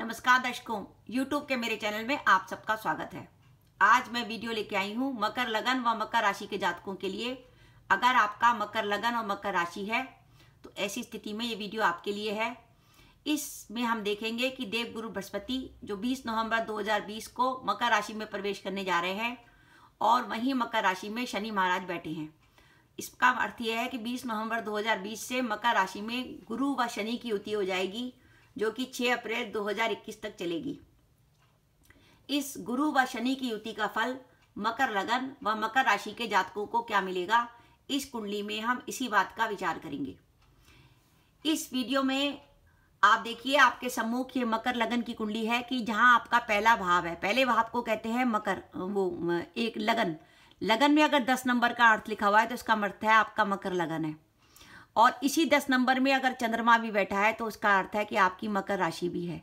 नमस्कार दर्शकों यूट्यूब के मेरे चैनल में आप सबका स्वागत है आज मैं वीडियो लेके आई हूँ मकर लगन व मकर राशि के जातकों के लिए अगर आपका मकर लगन और मकर राशि है तो ऐसी स्थिति में ये वीडियो आपके लिए है इसमें हम देखेंगे कि देव गुरु बृहस्पति जो 20 नवंबर 2020 को मकर राशि में प्रवेश करने जा रहे हैं और वहीं मकर राशि में शनि महाराज बैठे हैं इसका अर्थ यह है कि 20 नवंबर 2020 से मकर राशि में गुरु व शनि की युति हो जाएगी जो कि 6 अप्रैल 2021 तक चलेगी इस गुरु व शनि की युति का फल मकर लगन व मकर राशि के जातकों को क्या मिलेगा इस कुंडली में हम इसी बात का विचार करेंगे इस वीडियो में आप देखिए आपके सम्मुख ये मकर लगन की कुंडली है कि जहां आपका पहला भाव है पहले भाव को कहते हैं मकर वो एक लगन लगन में अगर दस नंबर का अर्थ लिखा हुआ है तो इसका अर्थ है आपका मकर लगन है और इसी दस नंबर में अगर चंद्रमा भी बैठा है तो उसका अर्थ है कि आपकी मकर राशि भी है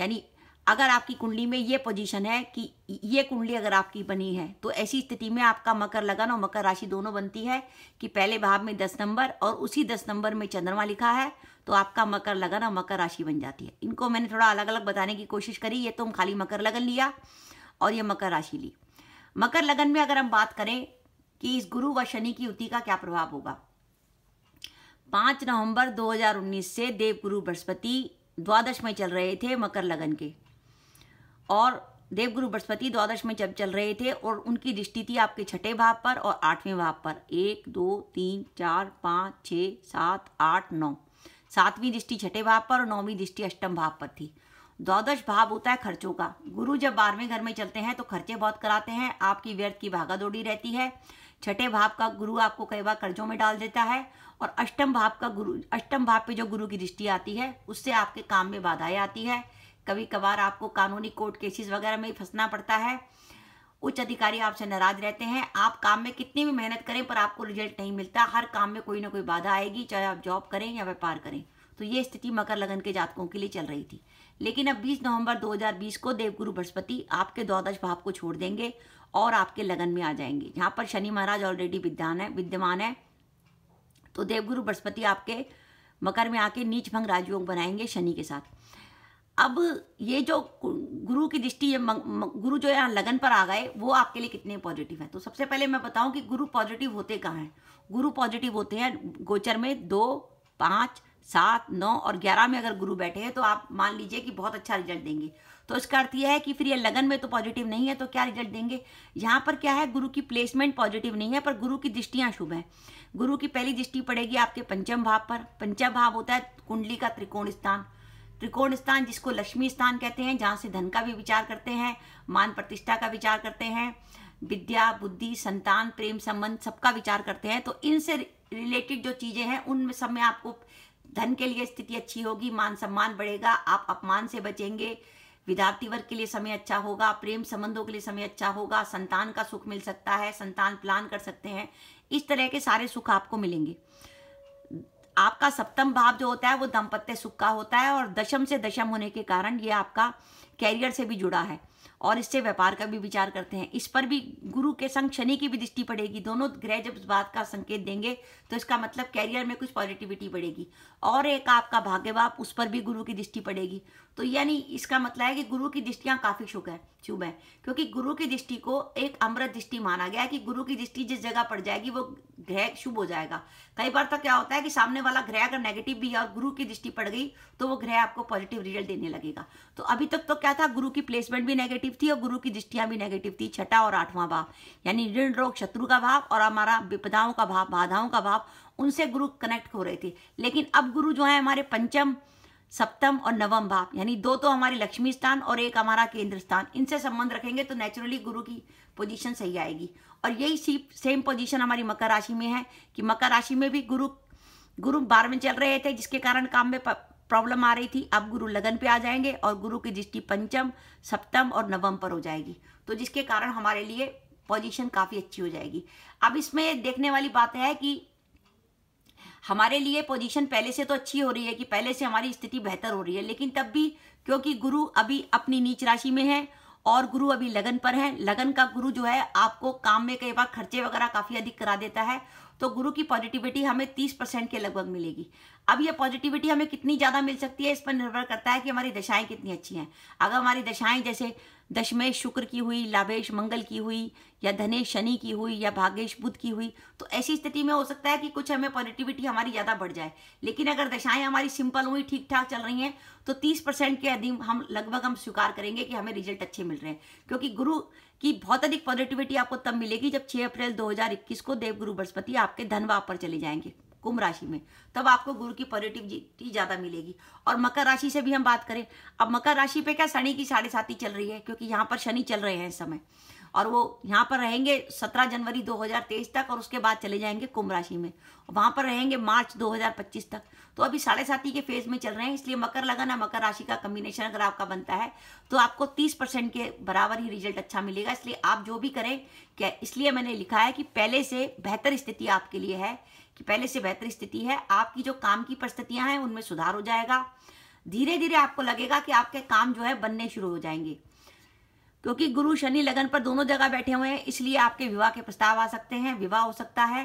यानी अगर आपकी कुंडली में ये पोजीशन है कि ये कुंडली अगर आपकी बनी है तो ऐसी स्थिति में आपका मकर लगन और मकर राशि दोनों बनती है कि पहले भाव में दस नंबर और उसी दस नंबर में चंद्रमा लिखा है तो आपका मकर लगन और मकर राशि बन जाती है इनको मैंने थोड़ा अलग अलग बताने की कोशिश करी ये तो हम खाली मकर लगन लिया और ये मकर राशि ली मकर लगन में अगर हम बात करें कि इस गुरु व शनि की युति का क्या प्रभाव होगा पाँच नवंबर 2019 से देवगुरु बृहस्पति द्वादश में चल रहे थे मकर लगन के और देव गुरु बृहस्पति द्वादश में जब चल रहे थे और उनकी दृष्टि थी आपके छठे भाव पर और आठवें भाव पर एक दो तीन चार पाँच छः सात आठ नौ सातवीं दृष्टि छठे भाव पर और नौवीं दृष्टि अष्टम भाव पर थी द्वादश भाव होता है खर्चों का गुरु जब बारहवें घर में चलते हैं तो खर्चे बहुत कराते हैं आपकी व्यर्थ की भागा दौड़ी रहती है छठे भाव का गुरु आपको कई बार कर्जों में डाल देता है और अष्टम भाव का गुरु अष्टम भाव पे जो गुरु की दृष्टि आती है उससे आपके काम में बाधाएं आती है कभी कभार आपको कानूनी कोर्ट केसेस वगैरह में फंसना पड़ता है उच्च अधिकारी आपसे नाराज रहते हैं आप काम में कितनी भी मेहनत करें पर आपको रिजल्ट नहीं मिलता हर काम में कोई ना कोई बाधा आएगी चाहे आप जॉब करें या व्यापार करें तो ये स्थिति मकर लगन के जातकों के लिए चल रही थी लेकिन अब 20 नवंबर 2020 को देवगुरु बृहस्पति आपके द्वादश भाव को छोड़ देंगे और आपके लगन में आ जाएंगे जहां पर शनि महाराज ऑलरेडी विद्यान है विद्यमान है तो देवगुरु बृहस्पति आपके मकर में आके नीच भंग राजयोग बनाएंगे शनि के साथ अब ये जो गुरु की दृष्टि गुरु जो यहाँ लगन पर आ गए वो आपके लिए कितने पॉजिटिव हैं तो सबसे पहले मैं बताऊं कि गुरु पॉजिटिव होते कहाँ हैं गुरु पॉजिटिव होते हैं गोचर में दो पाँच सात नौ और ग्यारह में अगर गुरु बैठे हैं तो आप मान लीजिए कि बहुत अच्छा रिजल्ट देंगे तो इसका अर्थ यह है कि फिर ये लगन में तो पॉजिटिव नहीं है तो क्या रिजल्ट देंगे यहाँ पर क्या है गुरु की प्लेसमेंट पॉजिटिव नहीं है पर गुरु की दृष्टियाँ शुभ हैं गुरु की पहली दृष्टि पड़ेगी आपके पंचम भाव पर पंचम भाव होता है कुंडली का त्रिकोण स्थान त्रिकोण स्थान जिसको लक्ष्मी स्थान कहते हैं जहाँ से धन का भी विचार करते हैं मान प्रतिष्ठा का विचार करते हैं विद्या बुद्धि संतान प्रेम संबंध सबका विचार करते हैं तो इनसे रिलेटेड जो चीज़ें हैं उनमें सब में आपको धन के लिए स्थिति अच्छी होगी मान सम्मान बढ़ेगा आप अपमान से बचेंगे विद्यार्थी वर्ग के लिए समय अच्छा होगा प्रेम संबंधों के लिए समय अच्छा होगा संतान का सुख मिल सकता है संतान प्लान कर सकते हैं इस तरह के सारे सुख आपको मिलेंगे आपका सप्तम भाव जो होता है वो दंपत्य सुख का होता है और दशम से दशम होने के कारण ये आपका कैरियर से भी जुड़ा है और इससे व्यापार का भी विचार करते हैं इस पर भी गुरु के संग शनि की भी दृष्टि पड़ेगी दोनों ग्रह जब इस बात का संकेत देंगे तो इसका मतलब कैरियर में कुछ पॉजिटिविटी बढ़ेगी और एक आपका भाग्यवाप उस पर भी गुरु की दृष्टि पड़ेगी तो यानी इसका मतलब है कि गुरु की दृष्टियाँ काफ़ी शुभ है शुभ है क्योंकि गुरु की दृष्टि को एक अमृत दृष्टि माना गया है कि गुरु की दृष्टि जिस जगह पड़ जाएगी वो ग्रह शुभ हो जाएगा कई बार तो क्या होता है कि सामने वाला ग्रह अगर नेगेटिव भी है गुरु की दृष्टि पड़ गई तो वो ग्रह आपको पॉजिटिव रिजल्ट देने लगेगा तो अभी तक तो क्या था गुरु की प्लेसमेंट भी नेगेटिव थी और गुरु की दृष्टियां भी नेगेटिव थी छठा और आठवां भाव यानी ऋण रोग शत्रु का भाव और हमारा विपदाओं का भाव बाधाओं का भाव उनसे गुरु कनेक्ट हो रहे थे लेकिन अब गुरु जो है हमारे पंचम सप्तम और नवम भाव यानी दो तो हमारे लक्ष्मी स्थान और एक हमारा केंद्र स्थान इनसे संबंध रखेंगे तो नेचुरली गुरु की पोजीशन सही आएगी और यही सी सेम पोजीशन हमारी मकर राशि में है कि मकर राशि में भी गुरु गुरु बार में चल रहे थे जिसके कारण काम में प्रॉब्लम आ रही थी अब गुरु लगन पे आ जाएंगे और गुरु की दृष्टि पंचम सप्तम और नवम पर हो जाएगी तो जिसके कारण हमारे लिए पोजीशन काफ़ी अच्छी हो जाएगी अब इसमें देखने वाली बात है कि हमारे लिए पोजीशन पहले से तो अच्छी हो रही है कि पहले से हमारी स्थिति बेहतर हो रही है लेकिन तब भी क्योंकि गुरु अभी अपनी नीच राशि में है और गुरु अभी लगन पर है लगन का गुरु जो है आपको काम में कई बार खर्चे वगैरह काफ़ी अधिक करा देता है तो गुरु की पॉजिटिविटी हमें तीस परसेंट के लगभग मिलेगी अब ये पॉजिटिविटी हमें कितनी ज़्यादा मिल सकती है इस पर निर्भर करता है कि हमारी दशाएं कितनी अच्छी हैं अगर हमारी दशाएं जैसे दशमेश शुक्र की हुई लाभेश मंगल की हुई या धनेश शनि की हुई या भागेश बुद्ध की हुई तो ऐसी स्थिति में हो सकता है कि कुछ हमें पॉजिटिविटी हमारी ज़्यादा बढ़ जाए लेकिन अगर दशाएं हमारी सिंपल हुई ठीक ठाक चल रही हैं तो 30 परसेंट के अधिक हम लगभग हम स्वीकार करेंगे कि हमें रिजल्ट अच्छे मिल रहे हैं क्योंकि गुरु की बहुत अधिक पॉजिटिविटी आपको तब मिलेगी जब छह अप्रैल दो को देवगुरु बृहस्पति आपके धन पर चले जाएंगे कुंभ राशि में तब आपको गुरु की पॉजिटिविटी ज़्यादा मिलेगी और मकर राशि से भी हम बात करें अब मकर राशि पे क्या शनि की साढ़े साथी चल रही है क्योंकि यहाँ पर शनि चल रहे हैं इस समय और वो यहाँ पर रहेंगे सत्रह जनवरी 2023 तक और उसके बाद चले जाएंगे कुंभ राशि में वहाँ पर रहेंगे मार्च 2025 तक तो अभी साढ़े सात ही के फेज में चल रहे हैं इसलिए मकर लगन और मकर राशि का कम्बिनेशन अगर आपका बनता है तो आपको तीस परसेंट के बराबर ही रिजल्ट अच्छा मिलेगा इसलिए आप जो भी करें क्या इसलिए मैंने लिखा है कि पहले से बेहतर स्थिति आपके लिए है कि पहले से बेहतर स्थिति है आपकी जो काम की परिस्थितियाँ हैं उनमें सुधार हो जाएगा धीरे धीरे आपको लगेगा कि आपके काम जो है बनने शुरू हो जाएंगे क्योंकि गुरु शनि लगन पर दोनों जगह बैठे हुए हैं इसलिए आपके विवाह के प्रस्ताव आ सकते हैं विवाह हो सकता है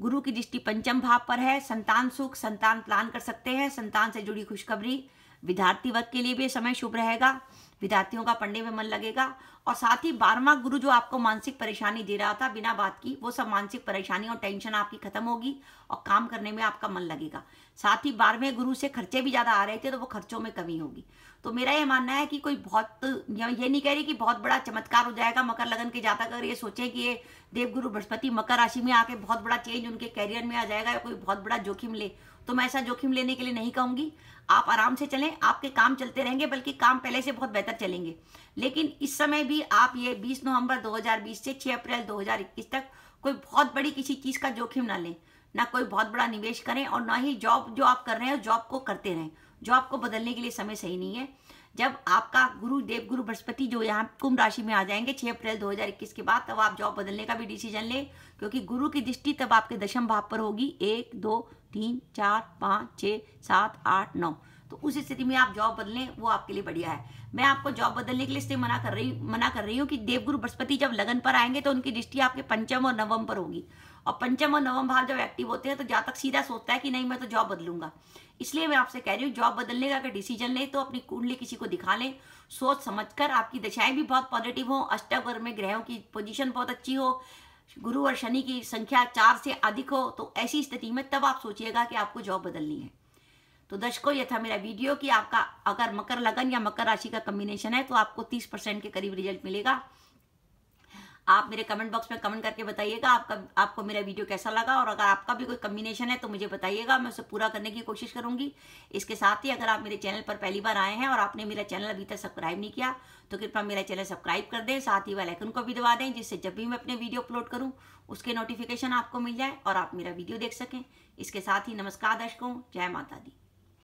गुरु की दृष्टि पंचम भाव पर है संतान सुख संतान प्लान कर सकते हैं संतान से जुड़ी खुशखबरी विद्यार्थी वर्ग के लिए भी समय शुभ रहेगा विद्यार्थियों का पढ़ने में मन लगेगा और साथ ही बारहवा गुरु जो आपको मानसिक परेशानी दे रहा था बिना बात की वो सब मानसिक परेशानी और टेंशन आपकी खत्म होगी और काम करने में आपका मन लगेगा साथ ही बारहवें गुरु से खर्चे भी ज़्यादा आ रहे थे तो वो खर्चों में कमी होगी तो मेरा ये मानना है कि कोई बहुत ये नहीं कह रही कि बहुत बड़ा चमत्कार हो जाएगा मकर लगन के जाता अगर ये सोचे कि ये देवगुरु बृहस्पति मकर राशि में आके बहुत बड़ा चेंज उनके कैरियर में आ जाएगा या कोई बहुत बड़ा जोखिम ले तो मैं ऐसा जोखिम लेने के लिए नहीं कहूंगी आप आराम से चलें आपके काम चलते रहेंगे बल्कि काम पहले से बहुत बेहतर बेहतर चलेंगे लेकिन इस समय भी आप ये 20 नवंबर 2020 से 6 अप्रैल 2021 तक कोई बहुत बड़ी किसी चीज़ का जोखिम ना लें ना कोई बहुत बड़ा निवेश करें और ना ही जॉब जो आप कर रहे हैं जॉब को करते रहें जॉब को बदलने के लिए समय सही नहीं है जब आपका गुरु देव गुरु बृहस्पति जो यहाँ कुंभ राशि में आ जाएंगे 6 अप्रैल 2021 के बाद तब आप जॉब बदलने का भी डिसीजन लें क्योंकि गुरु की दृष्टि तब आपके दशम भाव पर होगी एक दो तीन चार पाँच छः सात आठ नौ तो उस स्थिति में आप जॉब बदलें वो आपके लिए बढ़िया है मैं आपको जॉब बदलने के लिए इसलिए मना कर रही मना कर रही हूँ कि देवगुरु बृहस्पति जब लगन पर आएंगे तो उनकी दृष्टि आपके पंचम और नवम पर होगी और पंचम और नवम भाव जब एक्टिव होते हैं तो जातक सीधा सोचता है कि नहीं मैं तो जॉब बदलूंगा इसलिए मैं आपसे कह रही हूँ जॉब बदलने का अगर डिसीजन लें तो अपनी कुंडली किसी को दिखा लें सोच समझ कर आपकी दशाएं भी बहुत पॉजिटिव हो अष्टवर्ग में ग्रहों की पोजीशन बहुत अच्छी हो गुरु और शनि की संख्या चार से अधिक हो तो ऐसी स्थिति में तब आप सोचिएगा कि आपको जॉब बदलनी है तो दर्शकों ये था मेरा वीडियो कि आपका अगर मकर लगन या मकर राशि का कम्बिनेशन है तो आपको तीस परसेंट के करीब रिजल्ट मिलेगा आप मेरे कमेंट बॉक्स में कमेंट करके बताइएगा आपका आपको मेरा वीडियो कैसा लगा और अगर आपका भी कोई कम्बिनेशन है तो मुझे बताइएगा मैं उसे पूरा करने की कोशिश करूंगी इसके साथ ही अगर आप मेरे चैनल पर पहली बार आए हैं और आपने मेरा चैनल अभी तक सब्सक्राइब नहीं किया तो कृपया मेरा चैनल सब्सक्राइब कर दें साथ ही वेलाइकन को भी दबा दें जिससे जब भी मैं अपने वीडियो अपलोड करूँ उसके नोटिफिकेशन आपको मिल जाए और आप मेरा वीडियो देख सकें इसके साथ ही नमस्कार दर्शकों जय माता दी